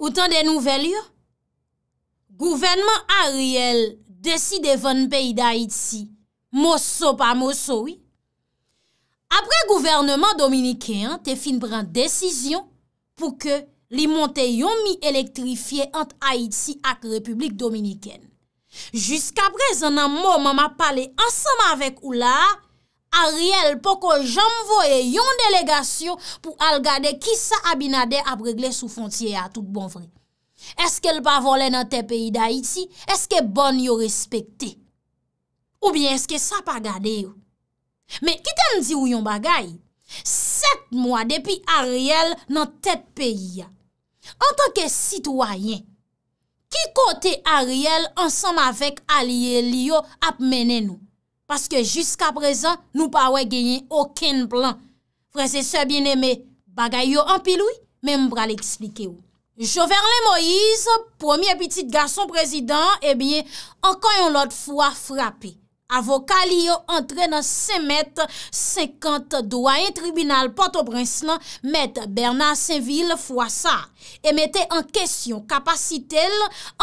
Ou tan de nouvel yon? Gouvernement Ariel deside ven peyi da Haïti, moso pa moso, oui? Apre gouvernement Dominikien, te fin pran desisyon pou ke li monte yon mi elektrifye ant Haïti ak Republik Dominikene. Jusk apre zan nan mou maman pale ansama vek ou la... Ariel poko janm voye yon delegasyon pou al gade ki sa abinade ap regle sou fontye a tout bon vre. Eske l pa vole nan te peyi da iti, eske bon yo respekte? Ou bien eske sa pa gade yo? Me ki ten di ou yon bagay, set mwa depi Ariel nan te peyi a. En tanke sitwayen, ki kote Ariel ansam avek al ye liyo ap mene nou? paske jiska prezant nou pa wè genyen oken plan. Freze se bin eme, bagay yo an pilou, men mbra l'eksplike ou. Joverle Moïse, premier petit garçon prezident, enkanyon eh lot fwa frape. Avokal yo entrenan se met 50 doa en tribunal Port-au-Brenslan met Bernard Saint-Ville fwa sa. E mette en kesyon kapasitel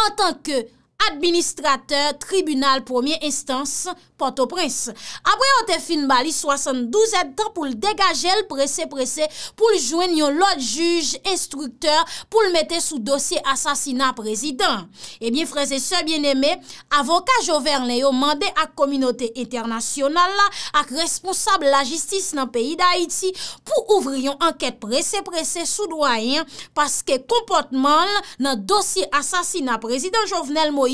an tanke administrateur tribunal premier instance Port-au-Prince. Abreon te fin bali 72 etan pou l degage l prese prese pou l joen yon lot juj instrukteur pou l mette sou dosye asasina prezident. Ebyen eh freze se bien eme, avoka Joverne yo mande ak kominote internasyonal la, ak responsable la jistis nan peyi da Haiti pou ouvri yon anket prese prese sou doyen paske kompotman nan dosye asasina prezident Jovenel Mo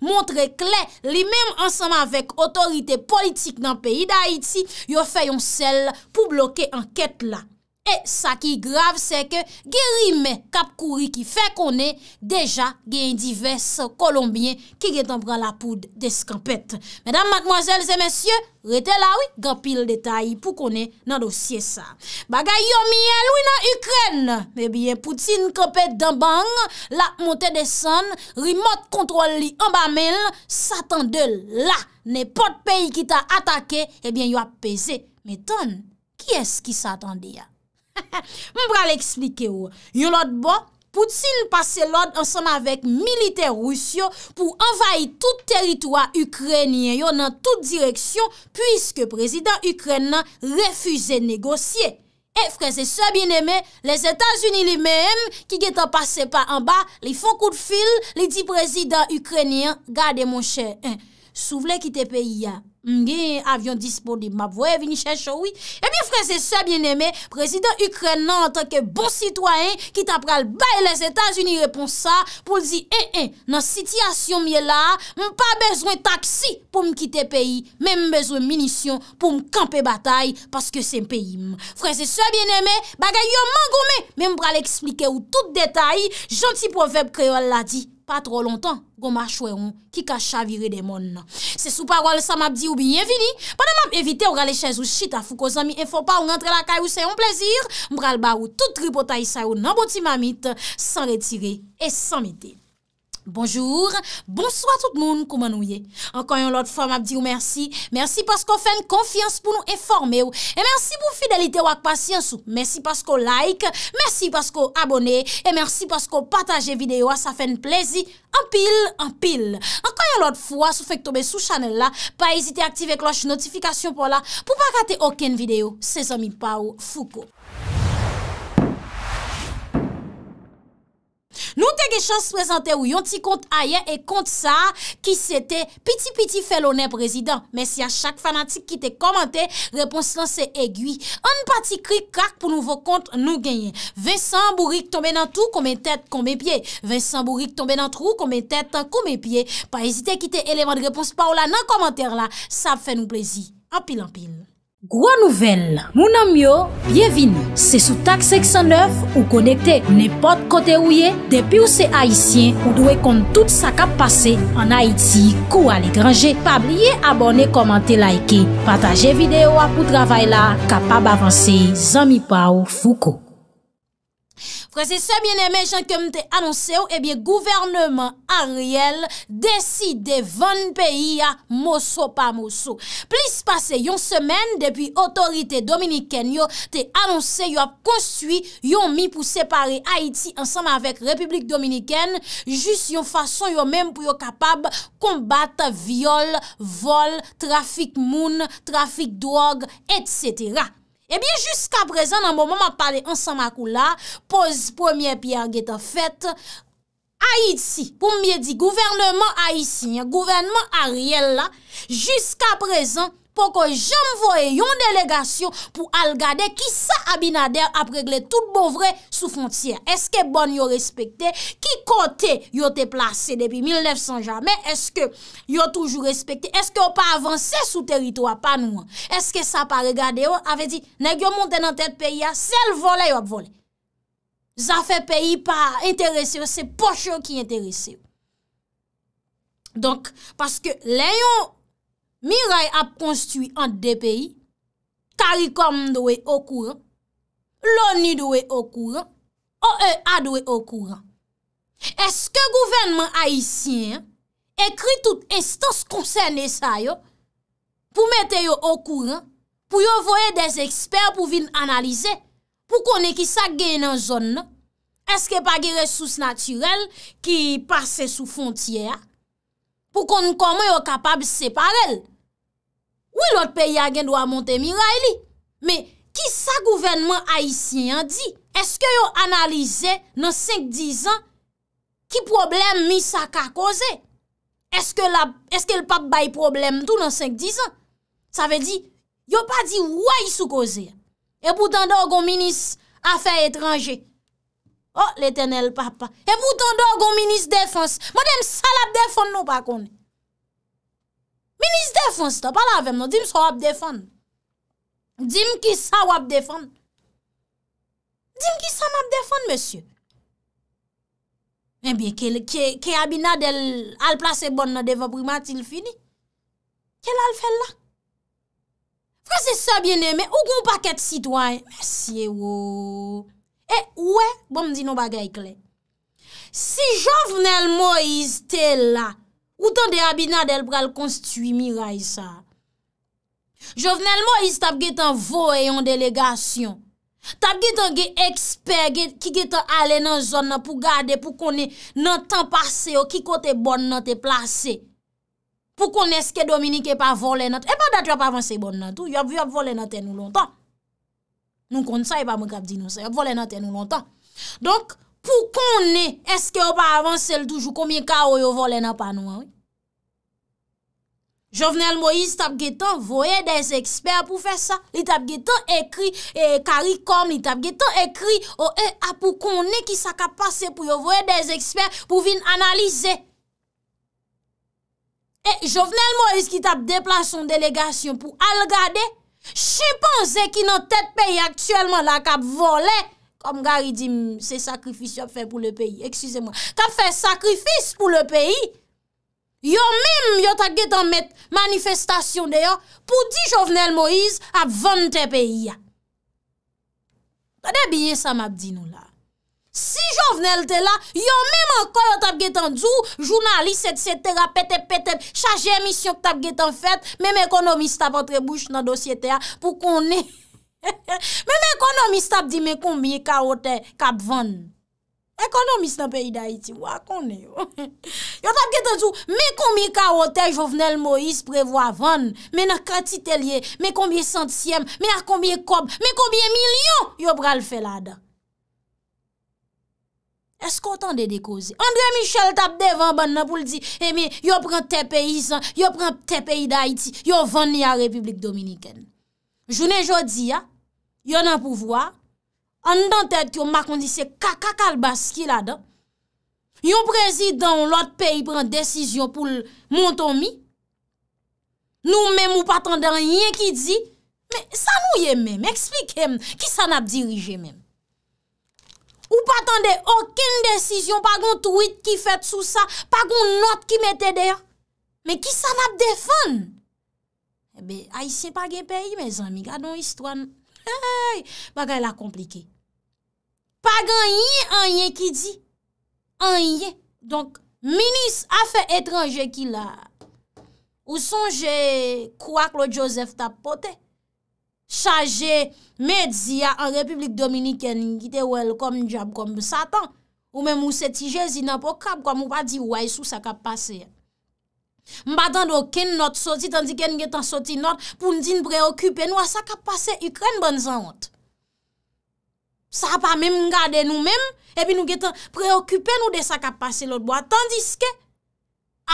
montre kle li menm ansama vek otorite politik nan peyi da Haiti yo fayon sel pou bloke anket la. E sa ki grav se ke ge rime kap kouri ki fe konen deja gen yon divers kolombien ki gen tan pran la poud de skampet. Medan madmoazel se mensyo, rete la wik, gampil detay pou konen nan dosye sa. Bagay yon miye lwi nan Ukren, mebyen poutin kapet dambang, la monte desan, rimot kontrol li ambamel, satan de la, nepot peyi ki ta atake, ebyen eh yon apese. Metan, ki es ki satan de ya? Mwen bral eksplike ou, yon lot bon, poutil pase lot ansama vek milite rousyo pou envaye tout teritwa ukrenyen yon nan tout direksyon pwiske prezident ukrennen refuze negosye. E freze se bieneme, les Etats-Unis li men, ki getan pase pa anba, li fon kout fil, li di prezident ukrenyen, gade monshe, souvle kite peyi ya. Mge avyon disponib ma vwe vini chè choui E eh bi freze se bien eme Prezident Ukraina an non, tanke bon sitwayen Ki tap pral baye les Etats-Unis Reponsa pou li di En en nan sityasyon mi e la M pa bezwen taksi pou m kite peyi Men m bezwen minisyon pou m kampe batay Paske sen peyi m Freze se bien eme Bagay yo man gome Men m pral explike ou tout detay Janti profep kreol la di Pa tro lontan, goma chwe yon ki ka chavire de mon nan. Se sou parwal sa map di ou biyevili, padan mam evite ou gale chèz ou chita fou ko zami, e fò pa ou ngentre la kay ou se yon plezir, mbral ba ou tout tripotay sa ou nan boti mamit, san retire et san mite. Bonjour, bonsoit tout moun kouman ou ye. Ankanyan lot fwa mab di ou mersi, mersi paskou fèn konfians pou nou eforme ou, e mersi pou fidelite wak pasyans ou, mersi paskou like, mersi paskou abone, e mersi paskou pataje videyo a sa fèn plezi, anpil, anpil. Ankanyan lot fwa sou fèk tobe sou chanel la, pa ezite aktive kloche notifikasyon pou la, pou pa kate oken videyo, se zomi pa ou fuko. Nou te ge chans prezante ou yon ti kont aye e kont sa ki se te piti piti felone prezident. Men si a chak fanatik ki te komante, repons lan se egwi. An pati kri krak pou nou vo kont nou genye. Ve san bourik tombe nan tou kon men tete kon men pie. Ve san bourik tombe nan trou kon men tete kon men pie. Pa ezite ki te elevan de repons pa ou la nan komante la. Sa fe nou plezi. An pil an pil. Gwa nouvel, mounan myo, byevine, se sou tak 609 ou konekte nepot kote ouye, depi ou se Haitien ou dwe kont tout sa kap pase an Haiti kou ale grange, pa blye abone, komante, laike, pataje videyo apou travay la, kapab avanse, zami pa ou fuko. Prese sebyen e mejan kem te anonse yo, ebyen gouvernement a riel deside van peyi ya mousou pa mousou. Plis pase yon semen depi otorite dominiken yo te anonse yo ap konstwi yon mi pou separe Haiti ansama avek republik dominiken, jist yon fason yo men pou yo kapab kombat, viol, vol, trafik moun, trafik drog, etc., Ebyen, eh jusqu'a prezant, nan bon man man pale ansan makou la, poz premier piyar geta fet, Haïti, pou mbye di, gouvernement Haïti, gouvernement Ariel la, jusqu'a prezant, Pon kon jenm voye yon delegasyon pou algade ki sa abinader apregle tout bovre sou fontyer. Eske bon yo respekte? Ki kote yo te plase depi 1900 jame? Eske yo toujou respekte? Eske yo pa avanse sou teritoa pa nouan? Eske sa pa regade yo? Ave di, nek yo monte nan tet peyi ya, sel vole yo ap vole. Za fe peyi pa interese yo, se poche yo ki interese yo. Donk, paske leyon... Mi ray ap konstuit an de peyi, karikom do we okouran, loni do we okouran, o e a do we okouran. Eske gouvenman haisyen, ekri tout enstos konsen de sa yo, pou mette yo okouran, pou yo voye des eksper pou vin analize, pou konen ki sa gen en zon nan, eske pa gen resous natyrel ki pase sou fontyer, pou konen konen yo kapab separel, Oui, l'ot peyi agen dwa monte miray li. Me, ki sa gouvenman haisyen di? Eske yo analize nan 5-10 an ki problem mi sa ka koze? Eske l pap bay problem tou nan 5-10 an? Sa ve di, yo pa di woy sou koze? E boutan do goun minis afer etranje? Oh, l etenel papa. E boutan do goun minis defans? Mo dem salap defans nou pa koni. Minis defon stop, ala avem nou, dim sa wap defon. Dim ki sa wap defon. Dim ki sa wap defon, monsye. Mwen eh biye, ke abina del al plase bon na devopri matil fini. Kel al fel la? Fransese sobyen eme, ou goun paket sitwany? Mwen siye oh. eh, wou. E wè, bom di nou bagay kle. Si jovnel mo iste la, Ou tan de abinade el pral konstitui mi ray sa. Jovenel mo is tap ge tan vo e yon delegasyon. Tap ge tan ge eksper ge ki ge tan ale nan zon nan pou gade pou konen nan tan pase yo ki kote bon nan te plase. Pou konen skye Dominique e pa vole nan te. E pa dati wap avanse yon bon nan tou. Yop yop vole nan te nou lontan. Nou kont sa e pa mou kap di nou sa. Yop vole nan te nou lontan. Donk. Pou konè, eske yo pa avanse l toujou, komye ka yo yo vole na panwa? Jovenel Moïse tap getan voye des eksper pou fe sa. Li tap getan ekri e, karikom, li tap getan ekri o e apou konè ki sa kap pase pou yo voye des eksper pou vin analize. E, Jovenel Moïse ki tap deplase son delegasyon pou algade, chy panze ki nou tet pey aktuellement la kap vole kom gari di se sakrifis yo ap fè pou le peyi, eksize mwen, tap fè sakrifis pou le peyi, yo mèm yo tap gètan manifestasyon deyo pou di jovenel Moïse ap vante peyi ya. Kade biye sa map di nou la? Si jovenel te la, yo mèm ankon yo tap gètan djou, jounalise et cetera, petep petep, chaje emisyon tap gètan fèt, mèm ekonomiste tap entrebouche nan dosyete ya, pou konen, Mè mè konon mis tap di mè konbye kaote kap van Mè konon mis nan peyi da iti, wakonè e Yo tap getan sou, mè konbye kaote jovenel Moïse prevo avan Mè nan katitelye, mè konbye centiyem, mè konbye kob, mè konbye milyon Yo pral felada Eskotan de dekozi Andre Michel tap devan ban nan pou li di Eme, eh, yo pran te peyi san, yo pran te peyi da iti Yo van ni a Republik Dominiken Jounen jodi ya Yon nan pouvwa, an nan tèd ki yon makondise kakakal bas ki la dan, yon prezidant ou lot peyi pren desisyon pou moun ton mi, nou men mou patande an yon ki di, sa nou yon men, eksplike men, ki sa nan ap dirije men. Ou patande orken desisyon, pa goun tweet ki fet sou sa, pa goun not ki mette der, men ki sa nan ap defen. Ebe, ay se pa ge peyi, men zanmi, gado yon histwa nan. Ha, ha, ha, bagay la komplike. Pagan yi, an yi ki di. An yi. Donk, minis afe etranje ki la. Ou sonje kouak lo Joseph tapote. Chaje medzi ya an Republik Dominikene ki te welkom jab kom satan. Ou men mousetije zinapokap kwa mou pa di waisou sakap pase ya. Mbaten do ken not soti, tansi ken gen tan soti not pou nou din preokupen nou a sakap pase Ukren ban zanot. Sa pa men mga de nou men, epi nou gen tan preokupen nou de sakap pase lout bo. Tansi ske,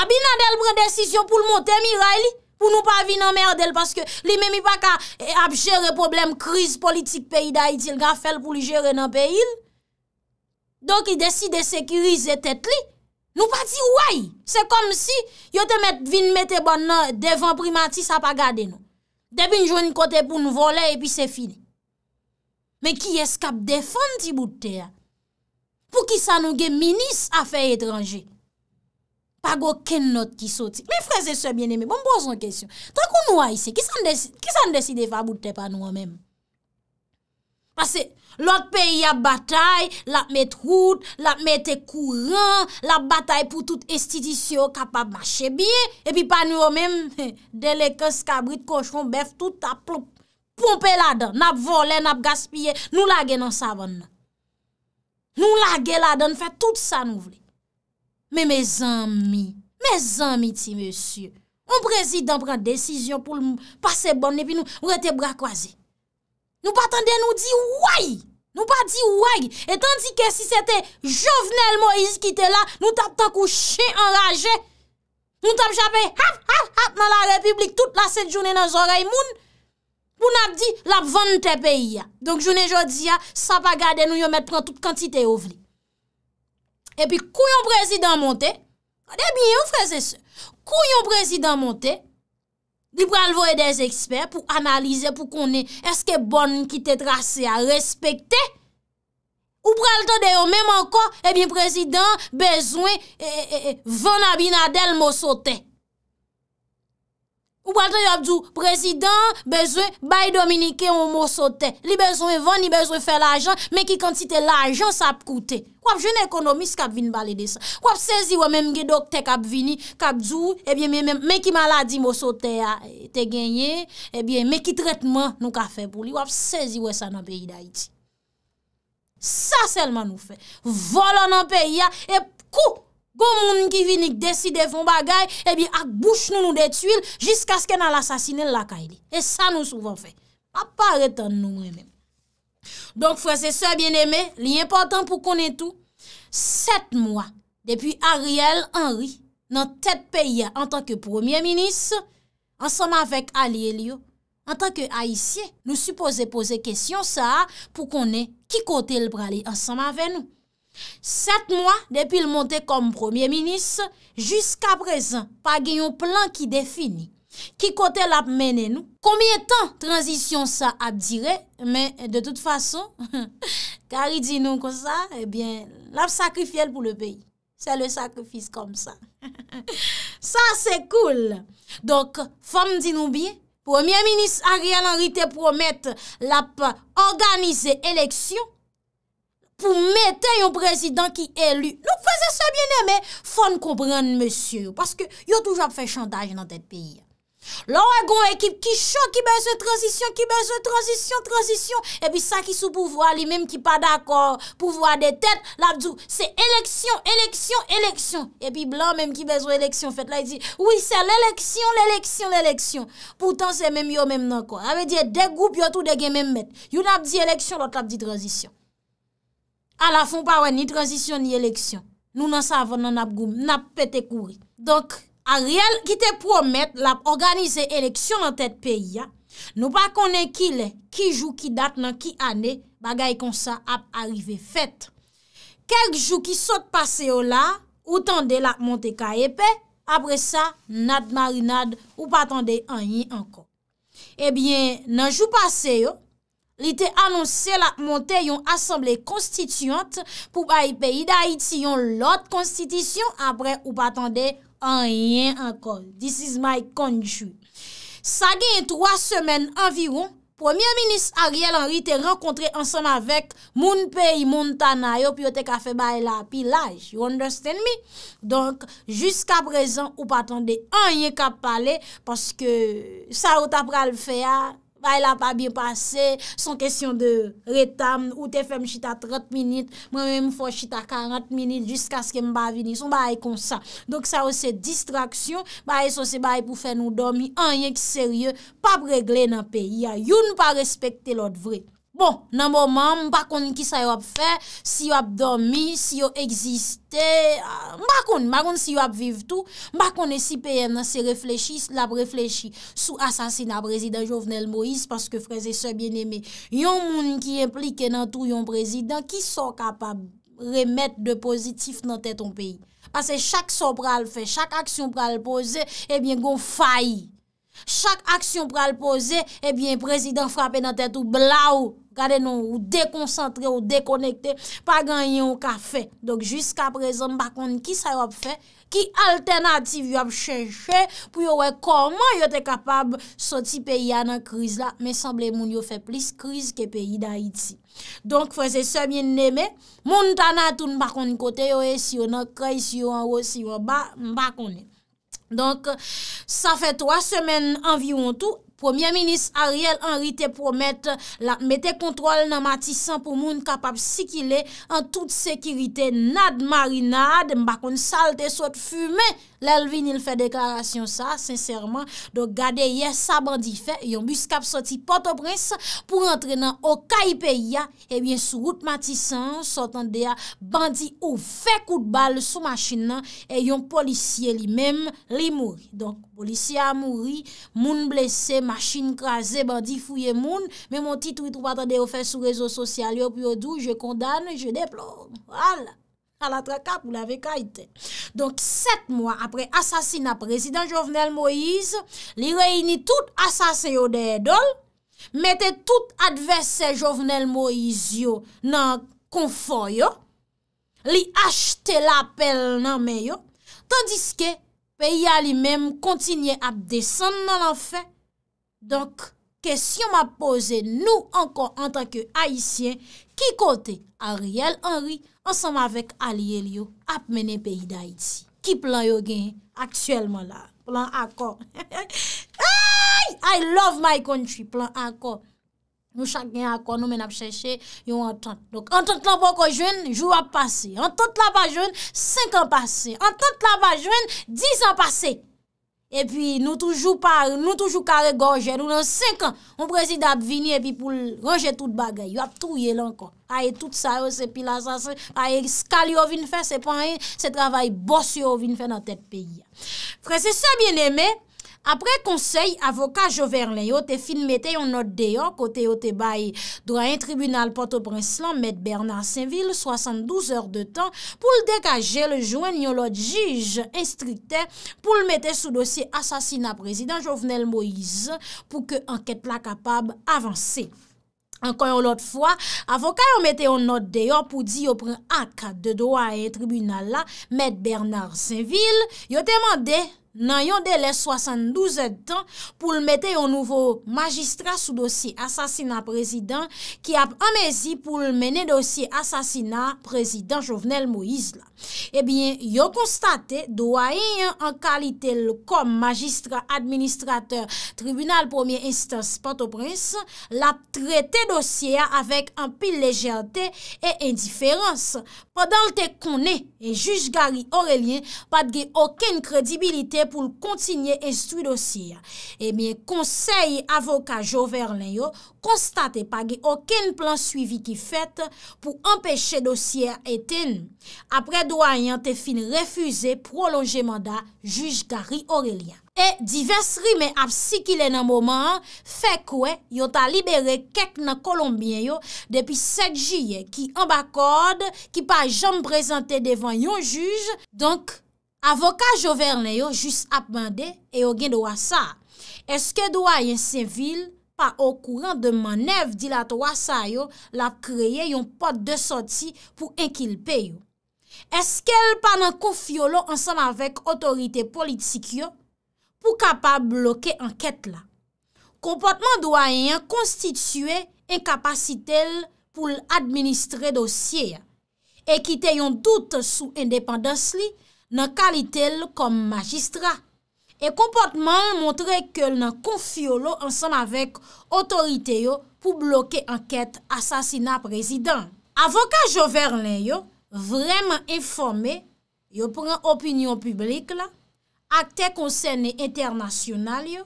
abina del pre desisyon pou l moten mi ray li, pou nou pa vi nan mer del, paske li men mi pa ka e, ap jere problem kriz politik peyi da itil, ga fel pou li jere nan peyi. Don ki desi de sekirize tet li. Nou pati ouay, se kom si yo te met vin mette ban nan devan primati sa pa gade nou. Debin jouni kote pou nou vole epi se fini. Men ki eskap defan ti bout te ya. Pou ki sa nou gen minis afe etranje. Pa go ken not ki soti. Men freze se bien eme, bon bon son kesyon. Tan kon nou ay se, ki sa n desi defan bout te pa nou an menm? Pase, lot peyi ap batay, lap met houd, lap met te kouran, lap batay pou tout estitisyon kapap mache biye, epi pa nou o men, delekos, kabrit, koshon, bev, tout ap plop, pompe la dan, nap vole, nap gaspye, nou lage nan savon nan. Nou lage la dan, fè tout sa nou vle. Me, me zanmi, me zanmi ti, monsye, moun prezidant pren desisyon pou l mou pase bonne epi nou wete bra kwaze. Nou pa tande nou di woy, nou pa di woy, etan di ke si sete jovenel Moise ki te la, nou tap tan kou chen enraje, nou tap chapen hap hap hap nan la republik, tout la sete jounen nan zorey moun, pou nap di lap vante peyi ya. Donk jounen jodi ya, ah, sa pa gade nou yon met pran tout kantite yon vli. E pi kou yon prezident monte, ade bi yon freze se, kou yon prezident monte, li pral voye des ekspert pou analize pou konen, eske bon ki te trase a respekte, ou pral to deyo menman kon, e eh bin prezident bezwen, e, eh, e, eh, e, vana binadel mousote. Ou waltan yo abdou, prezidant, bezwe, baye dominike yon mou sote. Li bezwe ven, li bezwe fe l'ajan, men ki kantite l'ajan sa ap koute. Wap jen ekonomis kap vin balede sa. Wap sezi wè men mge dokte kap vini, kap djou, ebyen men ki maladi mou sote e, te genye, ebyen men ki tretman nou ka fe pou li. Wap sezi wè sa nan peyi da iti. Sa selman nou fe. Volo nan peyi ya, ep kou! Ko moun ki vinik deside fon bagay, ebi eh ak bouch nou nou detuil, jiska sken al asasine lakay li. E sa nou souvan fe. A pare tan nou mwen men. Donk fwese se bien eme, li important pou konen tou. Set mwa, depi Ariel Henry, nan tet peye an tanke premier minis, ansanm avek Ali Elio, an tanke Aisye, nou su pose pose kesyon sa pou konen ki kote l prali ansanm avek nou. 7 mwa depil monte kom premier minis Jusk aprezen pa gen yon plan ki defini Ki kote lap menen nou Komiye tan transisyon sa ap dire Men de tout fason Kari di nou konsa Ebyen lap sakrifiel pou le peyi Se le sakrifis kom sa Sa se koul Donk fom di nou bi Premier minis a rien anrite promet Lap organize eleksyon pou mette yon prezidant ki elu. Nou fwese se bieneme, fwane komprende, monsye, parce ke yo toujap fe chantage nan tet peyi. L'oragon ekip ki chok, ki bezwe transisyon, ki bezwe transisyon, transisyon, epi sa ki sou pouvoa li menm ki pa d'akor, pouvoa de tet, lapdou, se eleksyon, eleksyon, eleksyon. Epi blan menm ki bezwe eleksyon, fet la yi di, oui se l'eleksyon, l'eleksyon, l'eleksyon. Poutan se menm yo menm nan kon. A ve diye dek goup yotou de gen menm met. You lapdi eleksyon, lot A la fon pa wè ni transisyon ni eleksyon. Nou nan sa avon nan ap goum, nan ap pete kouri. Donk, a riel ki te promet, la ap organize eleksyon nan tèt peyi ya, nou pa konen ki lè, ki jou ki dat nan ki anè, bagay kon sa ap arrive fèt. Kèk jou ki sot pase yo la, ou tande la ap monte ka epè, apre sa, nat marinad, ou pa tande an yi ankon. Ebyen, nan jou pase yo, li te anonser la monte yon asemble konstituyant pou bayi peyi da iti yon lot konstitusyon apre ou patande anyen ankon. This is my conjou. Sa gen yon 3 semen anviron, Premier Minis Ariel anri te renkontre ansan avek moun peyi moun tanay ou piyote ka fe bayi la pilaj. You understand me? Donk, jiska prezan ou patande anyen ka pale paske sa ou ta pral feya Bay la pa biye pase, son kesyon de retam, ou te fem chita 30 minit, mwen mwen mwen fò chita 40 minit, jiska sken mba vini, son bay kon sa. Dok sa ou se distraksyon, bay sou se bay pou fè nou domi, anye ki serye, pa bregle nan pe. Ya yon pa respekte lòt vrede. Bon, nan moman, bakon ki sa yo ap fe, si yo ap domi, si yo existe, bakon. Ah, bakon si yo ap vive tou, bakon e si peyen nan se reflechi, lape reflechi. Sou asansi nan prezident Jovenel Moïse, paske freze se bien eme. Yon moun ki implike nan tou yon prezident, ki son kapab remet de pozitif nan teton peyi. Pase chak son pral fe, chak aksyon pral poze, ebyen eh gon fayi. Chak aksyon pral poze, ebyen eh prezident frape nan teton blaou. gade nou ou dekoncentre ou dekonekte pa ganyan ou ka fe. Donk jiska prezon bakon ki sa yo ap fe, ki alternatif yo ap chenche pou yo wey koman yo te kapab soti peyi anan kriz la, men sanble moun yo fe plis kriz ke peyi da iti. Donk fwese semyen neme, moun tanatoun bakon kote yo e si yo nan kre, si yo anwo, si yo anba, mbakon. Donk sa fe 3 semen anviyon tou, Premier ministre Ariel Henry te promette mette kontrol nan matisan pou moun kapap sikile an tout sekirite nad marinade mbakon salte sot fume. Lelvin il fè deklarasyon sa, sincèrman, do gade yè sa bandi fè, yon buskap soti Port-au-Prince, pou rentre nan o KIPI ya, ebyen eh sou route Matissan, sotan de ya bandi ou fè kout bal sou machin nan, e yon polisye li mèm li mouri. Donk, polisye a mouri, moun blese, machin krasè, bandi fouye moun, men mon titou yon trou patan de yo fè sou rezo sosyal, yo pi yo dou, je kondan, je deplore. Wala. A la traka pou la veka ite. Donk set mwa apre asasina prezident Jovenel Moïse, li reyni tout asase yo de edol, mette tout adverse Jovenel Moïse yo nan konfor yo, li achte la apel nan men yo, tandiske pe ya li menm kontinye ap desen nan an fe. Donk, kesyon ma pose nou ankon anta ke Haitien, ki kote Ariel Henry? ansanm avek Ali Elio ap mene peyi da iti. Ki plan yo gen aktuelman la? Plan akon. I love my country. Plan akon. Mou chak gen akon. Nou men ap chèche, yon an tante. An tante la bako jwen, jou ap pase. An tante la bako jwen, 5 an pase. An tante la bako jwen, 10 an pase. Epi nou toujou pare, nou toujou kare gorje, nou nan 5 an, mwen prezid ap vini epi pou roje tout bagay, yo ap touye lankan. Aye tout sa yo se pila sa se, aye skal yo vin fe, se panye, se travay bos yo oh, vin fe nan tet peyi. Prezid sa bien eme, Apre konsey, avokat Joverlen yo te fin mette yon not deyo kote yo te baye drayen tribunal Porto-Brenslan met Bernard Saint-Ville 72 or de tan pou l dekaje le jwen yon lot jige instrikte pou l mette sou dosye asasina prezident Jovenel Moïse pou ke anket la kapab avanse. Ankon yon lot fwa, avokat yo mette yon not deyo pou di yo pren ak de drayen tribunal la met Bernard Saint-Ville yo temande... nan yon dele 72 etan pou l mette yon nouvo magistra sou dosi asasina prezident ki ap amezi pou l mene dosi asasina prezident Jovenel Moïse la. Ebyen, yo konstate, do a yon an kalite l kom magistra administrateur tribunal premier instance Pantoprins la trete dosi ya avek an pi lejerte e indiferans. Padal te konne e juj Gari Aurelien patge oken kredibilite pou l kontinye estri dosye. E eh miye konsey avoka Joverne yo, konstate pa ge oken plan suivi ki fet pou empeshe dosye eten. Apre doyan te fin refuze prolonje manda juj Garry Aurelia. E divers ri me ap si ki le nan moman, fekwe yo ta libere kek nan Kolombie yo depi 7 jye ki ambakode ki pa jom prezante devan yon juj. Donk Avokat joverne yo jis apmande e yo gen do asa, eske do ayen se vil pa okuran de manev di la to asa yo la kreye yon pot de soti pou enkilpe yo? Eske el pa nan kofi yo lo ansan avek otorite politik yo pou kapab loke anket la? Komportman do ayen konstitue enkapasitel pou l'administre dosye ya e kite yon tout sou independans li nan kalitel kom magistra. E kompotman montre ke nan konfio lo ansan avek otorite yo pou bloke anket asasina prezident. Avoka Joverne yo, vreman informe, yo pren opinyon publik la, akte konsene internasyonal yo,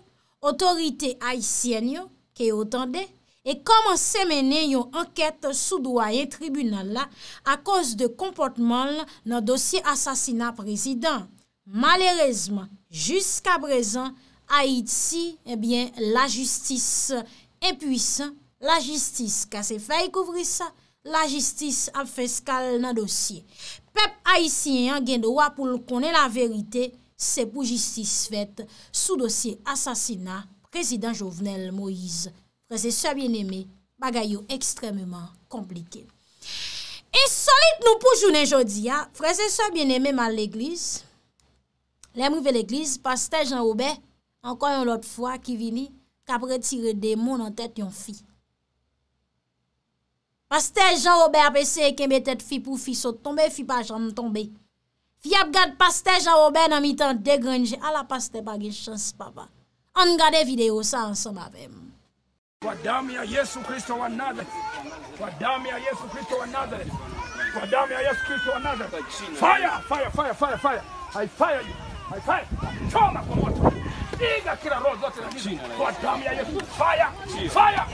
otorite aisyen yo, ki yo tande, E koman se mene yon anket sou doa yon tribunal eh la a kos de kompotman nan dosye asasina prezident. Malerezman, jiska brezan, a it si la justis epwis, la justis kase faye kouvri sa, la justis ap feskal nan dosye. Pep a it si yon gen doa pou konen la verite, se pou justis fet sou dosye asasina prezident Jovenel Moïse. Frese soye bien eme bagay yo ekstrememan komplike. E solit nou poujou ne jodi ya, frese soye bien eme man l'eglise, le mou ve l'eglise, paste Jean-Aubin, anko yon lot fwa ki vini kapre tire demon an tèt yon fi. Paste Jean-Aubin apese e keme tèt fi pou fi so tombe fi pa jan tombe. Fi ap gade paste Jean-Aubin nan mi tan degrenje ala paste bagay chans papa. An gade video sa an soma ve mou. kwa damu ya Yesu Kristo wa Nazareth, kwa damu ya Yesu Kristo wa Nazareth, kwa damu ya Yesu Kristo wa Nazareth. Fire, fire, fire, fire, fire! I fire you, I fire. Choma kwa moto, piga kila roho zote na giza kwa damu ya Yesu. Fire, fire,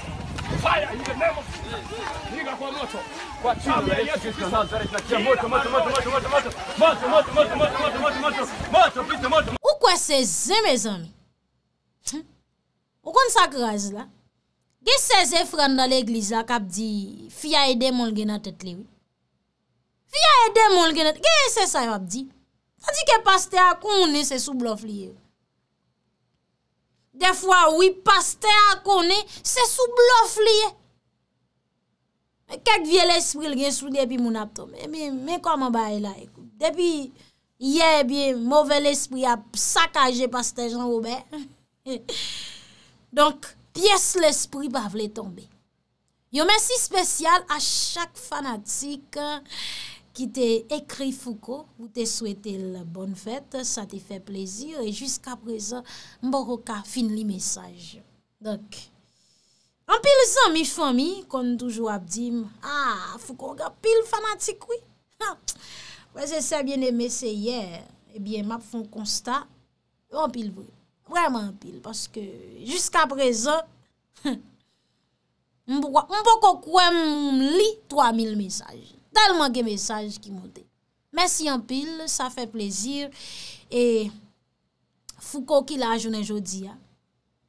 Ou kwa se zeme zami? Ou kon sa graz la? gen seze fran dan l'eglize la kap di fia e demol gen a tet li. Wi. Fia e demol gen a tet li. Gen se se yon ap di. Ta di ke paste a konen se sou blof li. De fwa wii paste a konen se sou blof li. E kek vie l'espri l gen sou depi moun ap to. E men kwa man baye la ekou. Depi ye e biye mouvel espri a sakaje paste Jean Robert. Donk, Yes, l'esprit ba vle tombe. Yo men si spesyal a chak fanatik ki te ekri fuko ou te souwete l bon fete. Sa te fe plezir e jisk aprezen mbo roka fin li mesaj. Donk, an pil zan mi fomi kon toujou ap di m. Ah, fuko gap pil fanatik wii. Wè se se biene mese ye, e eh bien map fon konsta, an pil vwe. Vreman pil, paske jiska prezon, mbo ko kwen li 3000 mesaj. Dal manke mesaj ki mwote. Mersi yon pil, sa fe plezir. E fuko ki la jounen jodi ya.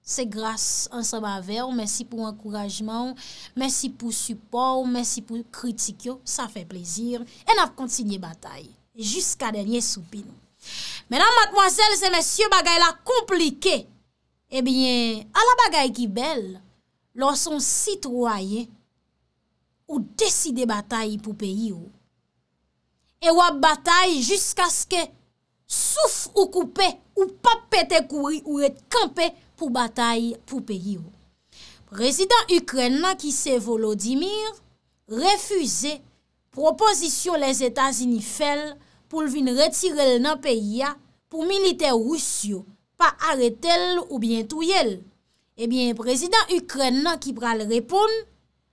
Se grase an sa ba ver, mersi pou akourajman, mersi pou support, mersi pou kritik yo. Sa fe plezir. En av kontinye batay. Jiska denye sou pil nou. Menan, mademoiselle, se monsie bagay eh la komplike, e bie, ala bagay ki bel, lor son sitroyen ou deside batay pou peyi ou. E wap batay jusqu'as ke souf ou koupe ou pa pete kouri ou et kampe pou batay pou peyi ou. Prezident Ukrena ki se Volodymyr refuze proposisyon les Etats-Unis fel pou l vin retirel nan peyi ya pou militer roussio, pa aretel ou bientouyel. Ebyen, eh prezident Ukren nan ki pral repoun,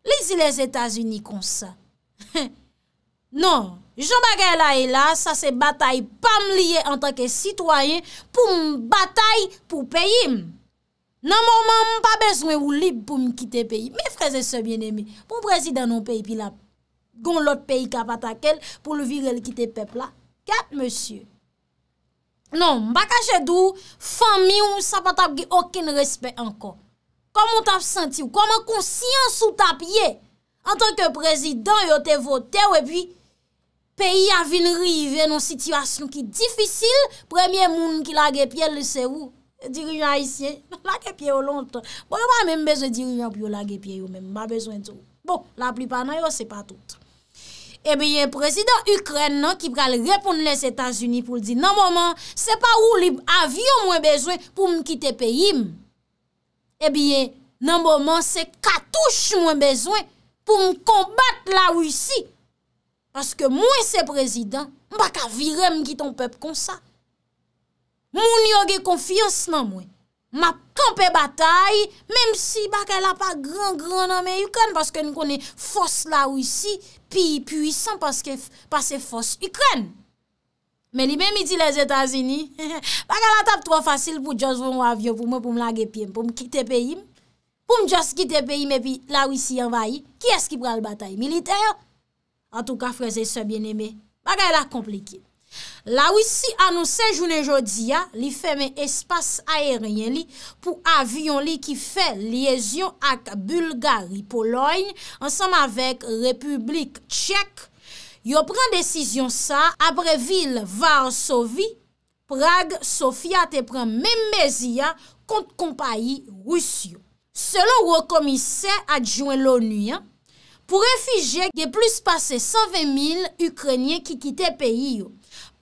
lizi les Etats-Unis konsa. Non, jom agay la e la, sa se batay pam liye an tanke sitwayen pou m batay pou peyim. Nan mouman m pa bezwen ou lib pou m kite peyi. Me freze se bien emi, pou prezident nan peyi pi la, gon lot peyi kapatakel pou l virel kite pepla. Gat, monsye? Non, baka chedou, fami ou sapatap ge okin respet ankon. Koman tap senti ou? Koman konsyans ou tap ye? An tonke prezidant yo te vote ou e pi, peyi avin rive nou situasyon ki difisil, premye moun ki lage pie lese ou? Diriyon a isye, lage pie ou lontan. Bon, yo pa menm beze diriyon ap yo lage pie ou menm, ba bezwen tou. Bon, la plipa nan yo se pa touta. Ebyen, eh prezident Ukren non, nan ki pral repoun les Etats-Unis pou l di, nanmoman, non, se pa ou li avyon mwen bezwen pou mkite pe yim. Ebyen, eh nanmoman, non, se katouche mwen bezwen pou mkombat la Ouissi. Paske mwen se prezident, mbak avyrem giton pep konsa. Moun yonge konfians nan mwen. Ma kompe batay, mèm si baka la pa gran gran anmen yukren, paske nou konen fos la wisi, pi puisan paske fos yukren. Mè li mèm iti les Etats-Unis, baka la tap to a fasil pou jos voun wavyo pou mwen pou m lan gepyen, pou m kite peyim, pou m jos kite peyim e pi la wisi yon vayi, ki eski pral batay? Militer? An tou ka freze se bien eme, baka la komplikit. La wisi anonsen jounen jodia li fe men espas aeryen li pou avyon li ki fe liyezyon ak Bulgari-Polony ansanm avek Republik Tchek. Yo pren desisyon sa, apre vil Varsovi, Prague-Sofia te pren men mezya kont kompayi rousyo. Selon wou komise adjouen l'ONU, pou refije gen plus pase 120.000 Ukrenye ki kite peyi yo,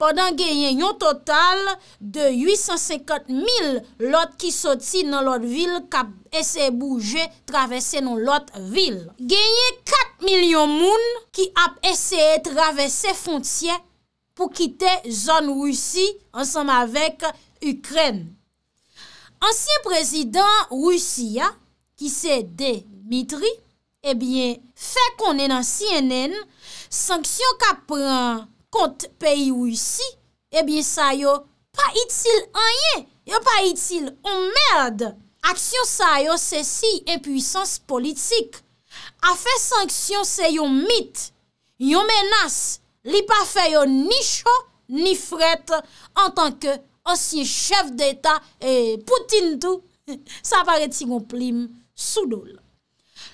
padan genye yon total de 850.000 lot ki soti nan lot vil kap ese bouje travese nan lot vil. Genye 4.000.000 moun ki ap ese travese fontye pou kite zon Roussi ansanm avek Ukren. Ansiye prezident Roussia, ki se Demitri, ebyen fe konen ansi enen sanksyon kap pran kont peyi wisi, ebyen sa yo pa itil anye, yo pa itil on merd. Aksyon sa yo se si impwisans politik. A fe sanksyon se yo mit, yo menas, li pa fe yo ni cho, ni fret, an tanke osye chev deta, e poutin tou, sa pare ti komplim, sou dole.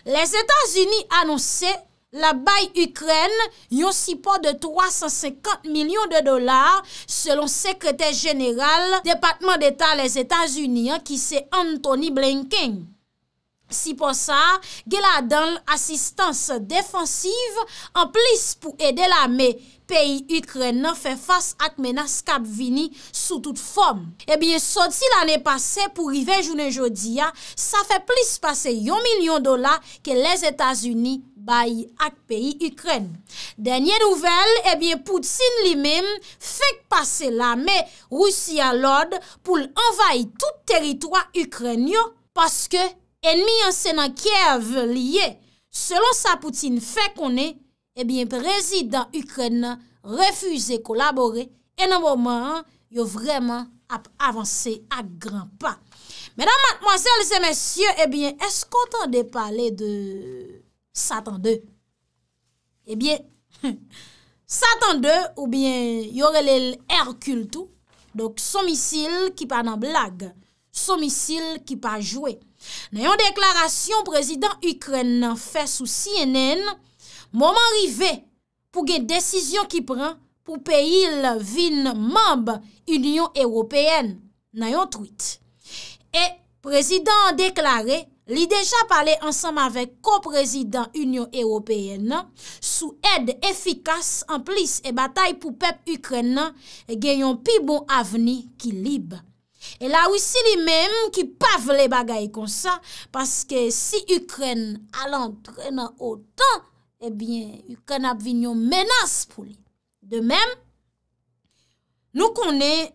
Les Etats-Unis annonsè La bay Ukren yon sipo de 350 milyon de dolar selon sekretè general Depatman d'Etat les Etats-Unis ki se Anthony Blenkin. Si po sa, gè la danl asistans defensiv an plis pou edè la me peyi Ukren fè fass ak menas Kabvini sou tout fòm. Ebyen sot si l'anè pase pou rive jounen jodi sa fè plis pase yon milyon dolar ke les Etats-Unis bayi ak peyi Ukren. Denye nouvel, ebyen Poutine li mèm fèk pase la mè, roussi alod pou l'envaye tout teritwa Ukren yo, paske enmi yon senan kèv l'ye. Selon sa Poutine fèk konè, ebyen prezident Ukren nan refüze kolaborè en an mouman yo vreman ap avanse ak gran pa. Mèdam matmòsel se mèsyon, ebyen eskontan de pale de... Satan 2. Ebyen, eh Satan 2 oubyen Yorelel Herkultou, donk somisil ki pa nan blag, somisil ki pa jwe. Nan yon deklarasyon, prezident Ukren nan fè sou CNN, mouman rive pou gen desisyon ki pran pou peyi l vin mamb Union Européenne. Nan yon tweet. E prezident an deklaré, Li deja pale ansam ave ko prezident Union Européen nan, sou ed efikas an plis e batay pou pep Ukren nan, genyon pi bon aveni ki libe. E la wisi li menm ki pa vle bagay kon sa, paske si Ukren alantre nan o tan, ebyen Ukren ap vinyon menas pou li. De menm, nou konen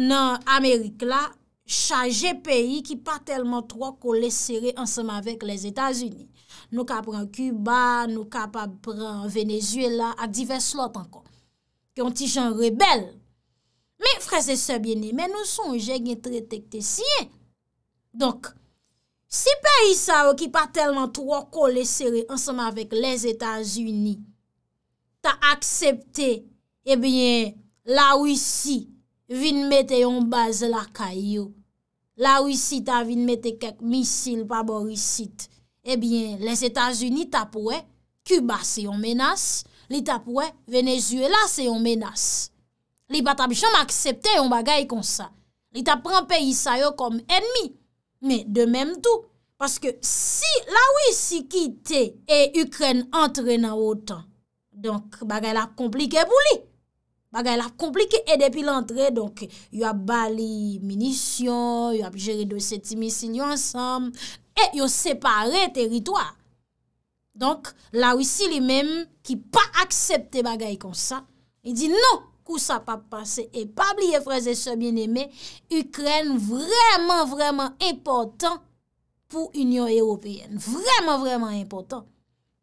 nan Amerik la, chaje peyi ki pa telman tro ko lesere anseman vek les Etats-Unis. Nou ka pran Cuba, nou ka pran Venezuela, a divers lot ankon. Ki yon ti jan rebel. Me freze sebyeni, me nou son gen tre tekte siye. Donk, si peyi sa ou ki pa telman tro ko lesere anseman vek les Etats-Unis ta aksepte ebyen eh la wisi vinme te yon baz la kayo La wisi ta vin mette kek misil pa borisit. Ebyen, eh les Etats-Unis ta pouwe, Cuba se yon menas. Li ta pouwe, Venezuela se yon menas. Li batabichan m'aksepte yon bagay konsa. Li ta pranpe yisayo kom enmi. Men, de menm tou, paske si la wisi kite e Ukren entre nan wotan. Donk, bagay la komplike pou li. Bagay la komplike e depi l'antre, donk yo ap bali minisyon, yo ap jeri 27000 sinyo ansam, e yo separe teritwa. Donk la wisi li menm ki pa aksepte bagay kon sa, e di nou kou sa pa pase, e pa bli ye fraze se bien eme, Ukren vreman vreman important pou Union Européenne. Vreman vreman important.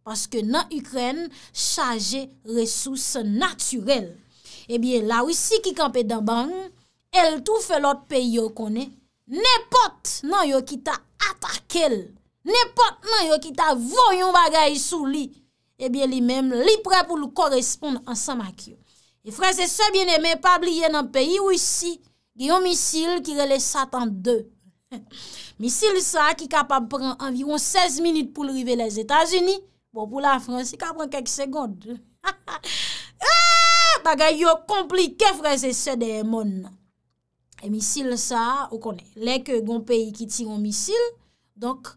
Paske nan Ukren chaje resouse naturel. Ebyen la wisi ki kampe dambang, el toufe lot peyi yo kone, nepot nan yo ki ta atakel, nepot nan yo ki ta voyon bagay sou li, ebyen li menm li pre pou loup koresponde ansan mak yo. E franse se biene me pabli yen an peyi wisi, gen yon misil ki rele satan de. Misil sa ki kapab pren anviron 16 minit pou lourive les Etats-Unis, bo pou la Fransi kapren kek segond. aaa, ah! bagay yo komplike freze se de yon moun nan. E misil sa, ou konen, lek yon peyi ki tiron misil, donk,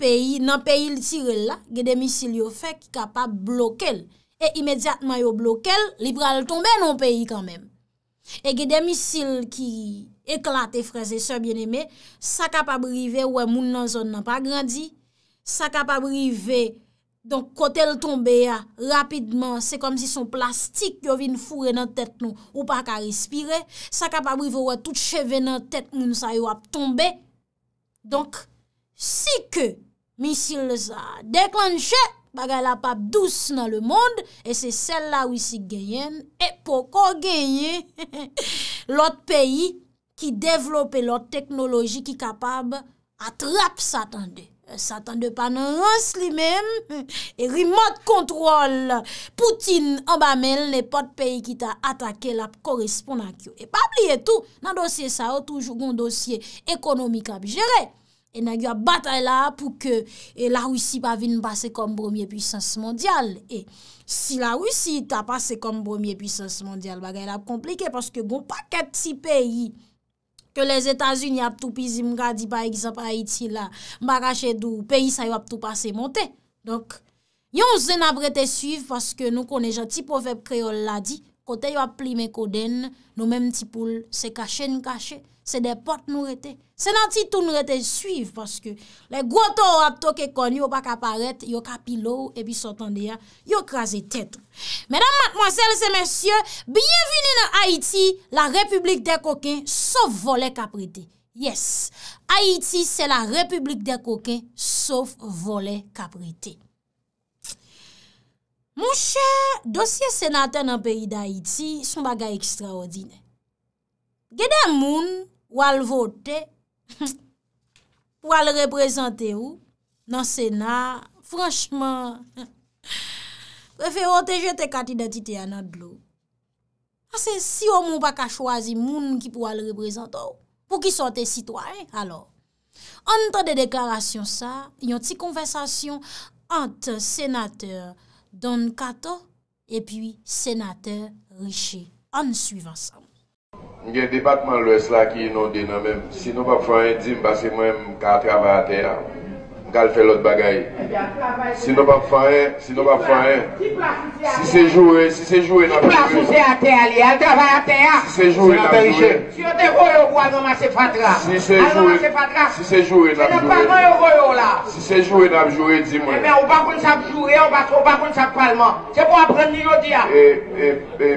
peyi, nan peyi li tire la, ge de misil yo fek, ka pa blokel, e imediatman yo blokel, li pral tombe nan peyi kanmen. E ge de misil ki eklate, freze se bieneme, sa ka pa brive, wè moun nan zon nan pa grandi, sa ka pa brive, Donk kote l tombe ya, rapidman, se kom si son plastik yo vin fure nan tet nou ou pa ka respire, sa kapab wivowa tout cheve nan tet nou nou sa yo ap tombe. Donk, si ke misil le sa deklanche, bagay la ap ap douz nan le mond, e se sel la wisi genyen, e poko genyen, lot peyi ki devlope lot teknoloji ki kapab atrap satan dey. Euh, satan de panons li men, e rimot kontrol. Poutine, ambamel, ne pot peyi ki ta atake la p korespondak yo. E pabli etou, nan dosye sa ou toujou goun dosye ekonomik ap jere. E nagyo ap batay la pou ke Laroussi pa vin pase kom broumiye pwisans mondyal. E si Laroussi ta pase kom broumiye pwisans mondyal, bagay la komplike paske goun paket si peyi, yo les Etats-Unis ap tou pizim gadi ba egzap a iti la, mba gache dou, peyi sa yo ap tou pase monte. Donk, yon zin ap rete suiv, paske nou konen jan ti povep kreol la di, kote yo ap plime koden, nou menm ti pou se kache n kache, se de pot nou rete. Senatitou nou rete, suiv paske, le gwo to orak to ke konyo, pa ka paret, yo ka pilou, epi sotan de ya, yo krasi tetou. Medan matmosele se mersye, biyevini nan Haiti, la Republik de Koke, sof vole kaprite. Yes, Haiti se la Republik de Koke, sof vole kaprite. Moun chè, dosye senatè nan peyi da Haiti, sou bagay ekstraordine. Gede moun, Ou al vote, ou al reprezenter ou nan senat, franchman, preferote jete kat identite anad lo. Ase si yo moun bak a chwazi moun ki pou al reprezenter ou, pou ki son te sitwany, alor. An tan de deklarasyon sa, yon ti konversasyon ant senatèr Don Kato, epi senatèr Richie, an suivansan. Il y a un département qui est inondé. Même. Si nous ne faisons moi travaille à terre. Je l'autre bagaille. Si nous ne faisons si nous ne Si c'est joué, si c'est joué, nous faisons rien. à terre. Si c'est joué, nous Si on te Si c'est joué, si c'est joué, Si c'est joué, nous faisons rien, moi Mais on ne va pas jouer, on ne va pas parler. C'est pour apprendre, nous dire. Et,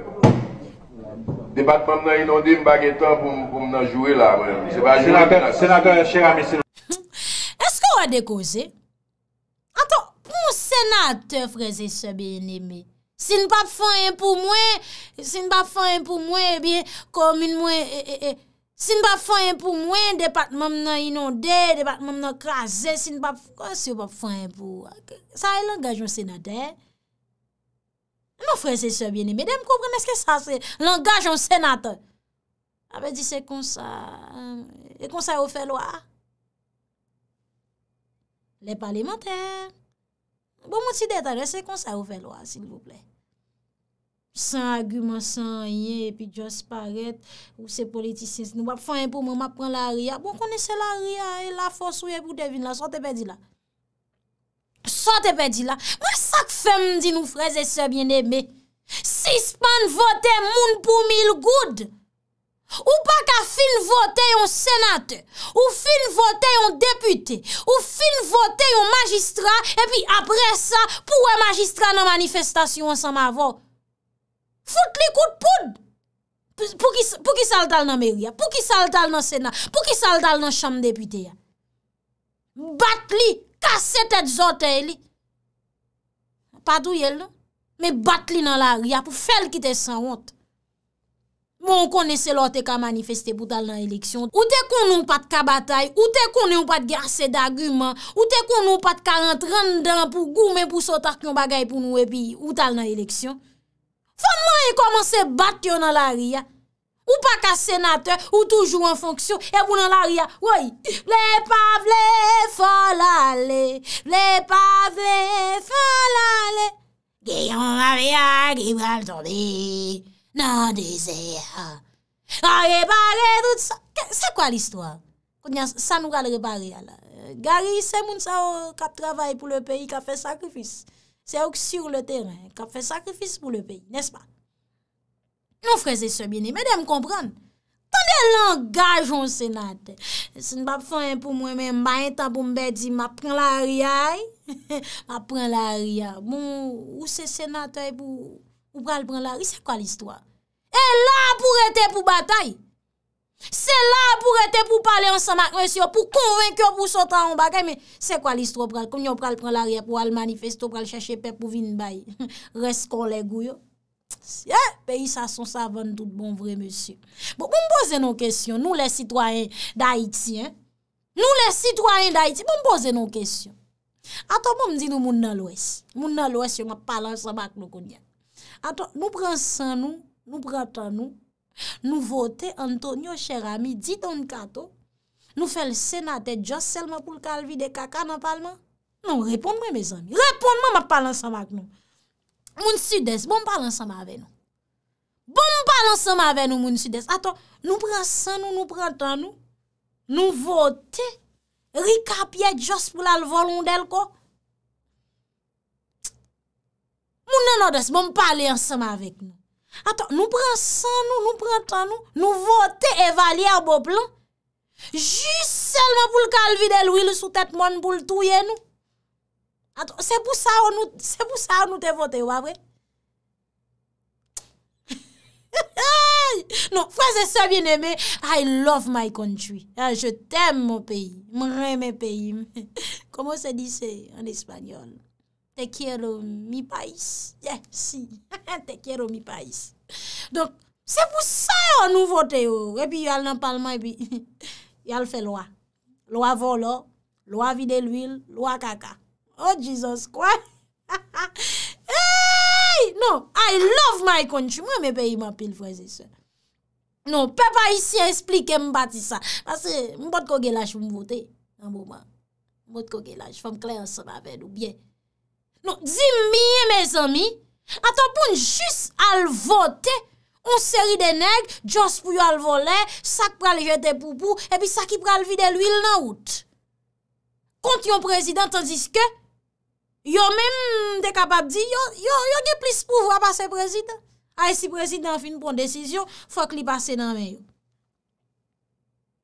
Depatman nan inondi m bag etan pou m nan jwé la. Senatman chè amè senatman. Eske wade koze? Aton, pou senatè freze sebe ene me? Sin pa fè yon pou mwen, sin pa fè yon pou mwen, biye, komil mwen, e, e, e. Sin pa fè yon pou mwen, depatman nan inondè, depatman nan krasè, sin pa fè yon pou mwen. Sa yon langajman senatè? Non fwese se vye ne, mè de m kou prene se ke sa se langaj an senatè. A mè di se konsa, e konsa ou fè lo a. Le pale mentè. Bon mouti deta, se konsa ou fè lo a, sin mou ple. San agumen, san yè, pi jòs paret, ou se politisè, nou wap fwa yè pou mè, mè pren la ria. Bon konese la ria, e la fòs wè pou devine la, sote mè di la. Sote pe di la. Mwen sak fem di nou freze se bien eme. 6 pan vote moun pou 1000 goud. Ou bak a fin vote yon senate. Ou fin vote yon depute. Ou fin vote yon magistra. E pi apre sa pou wè magistra nan manifestasyon san ma vok. Fout li kout poud. Pou ki sal dal nan meri ya. Pou ki sal dal nan senate. Pou ki sal dal nan chanm depute ya. Bat li. Pou ki sal dal nan senate. Kasè tèt zotey li. Padou yè lò. Mè bat li nan la ria pou fèl ki te san wot. Mè ou konè se lò te ka manifeste pou tal nan eleksyon. Ou te kon nou pat kabatay. Ou te kon nou pat gase d'argument. Ou te kon nou pat karan 30 dan pou goumè pou sotak yon bagay pou nou epi. Ou tal nan eleksyon. Fèl mè yè komanse bat yo nan la ria. Ou pa ka senate, ou toujou en fonksyon, e vou nan la ria. Woy, vle pa vle, fol ale, vle pa vle, fol ale. Geyan wale a, gwey wale jonde, nan dese a. A rebare tout sa. Se kwa l'histoire? Kwenye san wale rebare a la. Gari se moun sa o kap travay pou le peyi ka fe sakrifis. Se ouk sur le teren, ka fe sakrifis pou le peyi, nes pa? Non freze se bine, mè de m kompran. Tan de langaj an senate. Se n bap fanyen pou mwen, mwen bayen ta pou mbe di, ma pren la riyay, ma pren la riyay. Moun, ou se senate pou pral pren la riyay, se kwa l'histoire? E la pou rete pou batay. Se la pou rete pou pale ansan makresyo, pou konvenkyo pou sotan an bagay, se kwa l'histoire pral? Kom yon pral pren la riyay pou al manifesto, pral chache pe pou vin bay. Res kon le goyo. Eh, peyi sa son savan tout bon vre monsi. Bon, bon boze nou kesyon nou le sitwoyen da iti, hein. Nou le sitwoyen da iti, bon boze nou kesyon. Ato, bon mdi nou moun nan lwes. Moun nan lwes yon apalansan bak nou konyen. Ato, nou pransan nou, nou prantan nou, nou vote antonyo chèr ami, di don kato, nou fel senate, djos sel ma pou lkalvi de kaka nan palman. Non, repon mwen me zami. Repon mwen ma palansan bak nou. Moun si des, bon pal ansama ave nou. Bon pal ansama ave nou moun si des. Aton, nou pran san nou, nou pran tan nou. Nou vote, rikapye jos pou lal volon del ko. Moun nanon des, bon pali ansama ave nou. Aton, nou pran san nou, nou pran tan nou. Nou vote evalia bo plan. Jus selman pou l kal vide l wili sou tet moun pou l touye nou. Se pou sa ou nou te vote ou avre? Non, fwa se se bin eme, I love my country. Ah, je t'aime mon peyi. Mre me peyi. Komo se dise en espanyol? Te quiero mi pais. Yes, si. Te quiero mi pais. Don, se pou sa ou nou vote ou? Oh. E pi yal nan palman, yal fe lwa. Lwa volo, lwa vide lwil, lwa kaka. Oh Jesus, kwa? Non, I love my country. Mwen non, me pe yi man pil vwese sou. Non, pe pa yi si explike mbati sa. Pase mbot kogelaj pou mvote. Mbot kogelaj. Fem klay ansan apen ou bien. Non, di miye me zami. Atanpoun jis alvote. On seri de neg, jos pou yo alvole, sak pral jet de poupou, e pi sak ki pral vide lwil nan wout. Kont yon prezident, tansis ke, Yo menm de kapap di, yo gen plis pouvwa pa se prezident. Ay si prezident fin pon desisyon, fok li pase nan men yo.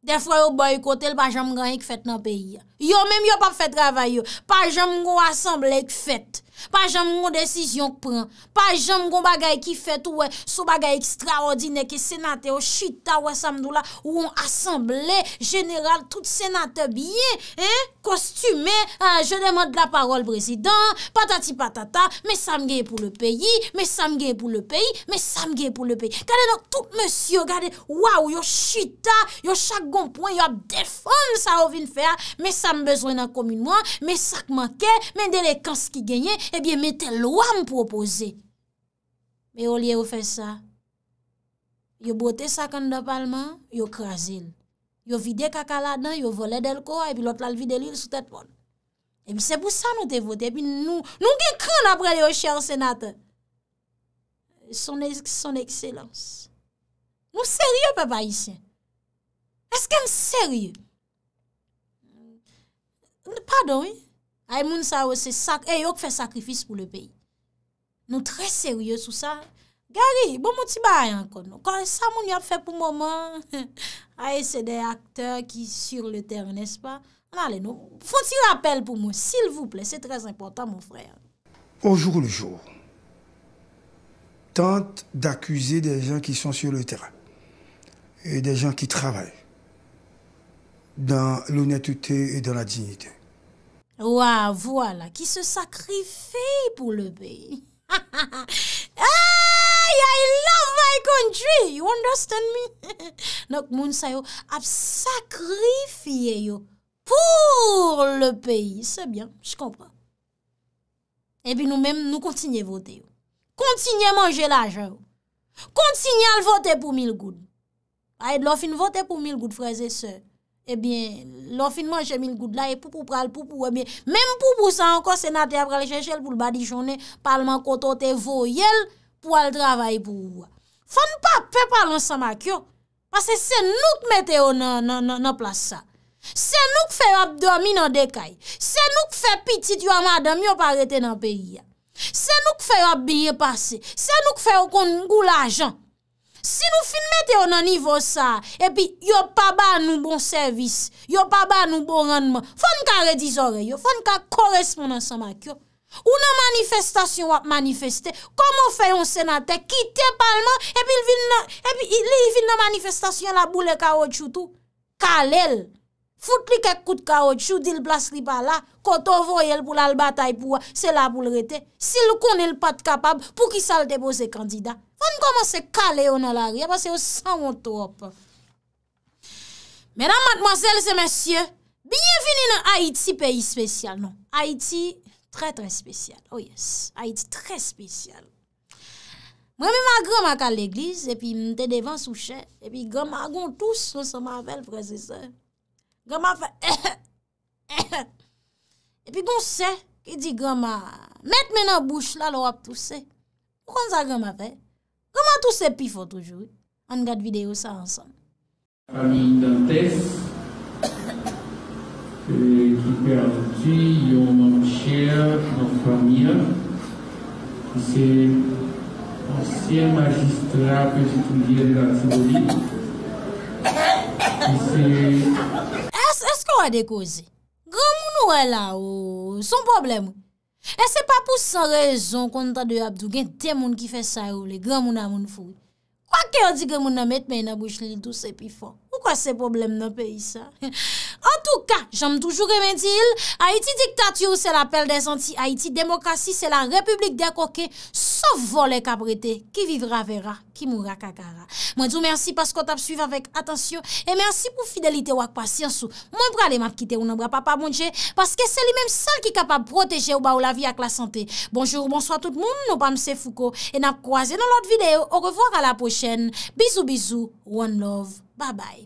Defwa yo boykote l pa jam gen ek fet nan peyi. Yo menm yo pa fet ravay yo, pa jam gen asemble ek fet. Pajam moun desisyon k pran Pajam moun bagay ki fet ou we Sou bagay ekstraordine ke senate Ou chita ou we samdou la Ou an asemble, general, tout senate Biye, eh, kostume euh, Je demote la parol, prezident Patati patata Me samge pou le peyi Me samge pou le peyi Kade nou tout monsiyo Waw, yo chita, yo chak gonpon Yo defon, sa ou vin fe Me sam bezwen an kominwa Me sak manke, men delekans ki genye Ebyen, eh mette lwa m pou opose. Me olye ou fe sa. Yo bote sakon dapalman, yo krasil. Yo vide kakala dan, yo vole del ko, epi lot la vide li, sou tet pon. Ebyen, se pou sa nou te vote. Epi nou, nou gen kran apre yo chan senate. Son excellence. Mou serye pe ba isen. Esken serye? Mou de padon e. Ay moun sa eh, yo se yo le pays. Nous très sérieux Gary, bon petit ti encore Quand ça, on y moun yap pour pour moment. Ay des sur le n'est-ce pas? Allez, nous, faut il appel pour moi, s'il vous plaît, c'est très important, mon frère. Au jour le jour, tente d'accuser des gens qui sont sur le terrain et des gens qui travaillent dans l'honnêteté et dans la dignité. Wa, wala, ki se sakrifye pou le peyi. I love my country, you understand me? Nouk moun sa yo ap sakrifye yo pou le peyi, se byan, j kompran. E pi nou men nou kontinye vote yo. Kontinye manje la ajan yo. Kontinye al vote pou mil goud. I love in vote pou mil goud, fraze se yo. Ebyen, eh l'onfinman jemi l'goud la e pou pou pral pou pou ebyen. Eh Mem pou pou sa ankon senate ap pral jenjel pou l'badi jone, palman kontote vo yel pou al travay pou ouwa. Fon pa pepal ansan makyon, pase se nou k mette yo nan plasa. Se nou k fe wap dwami nan dekay, se nou k fe pitit yo amadam yo parete nan peyi ya. Se nou k fe wap biye pase, se nou k fe wakon goul ajan. Si nou filmete yo nan nivou sa, epi yo pa ba nou bon servis, yo pa ba nou bon rendman, foun ka redizore yo, foun ka korespondansan mak yo. Ou nan manifestasyon wap manifesté, koumo fè yon senate, kite palman, epi li vin nan manifestasyon la boule ka odjou tou. Kalel, fout li kek kout ka odjou, dil plasri pa la, koto voyel pou la batay pou se la boule rete. Si lou konen l pat kapab, pou ki sal depose kandida. Fon koman se kale yo nan la ri, apase yo san wonto wop. Mèdam matmasele se mèsyè, biye fini nan Haiti, peyi spesyal non. Haiti, tre tre spesyal. Oh yes, Haiti tre spesyal. Mwen mi ma groma ka l'eglise, epi mte devan souche, epi groma gontous, mwen se mavel prese se. Groma fe, eh eh, eh eh, epi gonsè, ki di groma, met men an bouch la lo ap tousè. Mwen sa groma fe, Koman tou sepifo toujou? An gade video sa ansan. Ami dantes, ki perdi, yon manjè, manfamia, ki se ansyen magistra pe titou di re la tibodi. Ki se... Eske wade koze? Gam nou wè la ou oh, son problem ou? E se pa pou san rezon konta de Abidou gen te moun ki fe sa roule, gran moun a moun fou. Kwa ke yo di gran moun a met men a bouch li tout se pi fon. Poukwa se problem nan peyi sa? En tout ka, j'am toujou remedil, Haiti diktatou, se la pel des anti-Haiti demokrasi, se la republik de akoke, sov vol e kabrete, ki vivra vera, ki moura kakara. Mwen djou mersi paskot ap suiv avèk, atensyon, e mersi pou fidelite wak pasyansou. Mwen brale map kite ou nan bra pa pa mounje, paske se li menm sel ki kapab proteje ou ba ou la vi ak la sante. Bonjour, bonsoit tout moun, ou pa mse fouko, e nap kwaze nan lot videyo. Ou revoar a la pochen. Bizou, bizou, one love. Ba bay.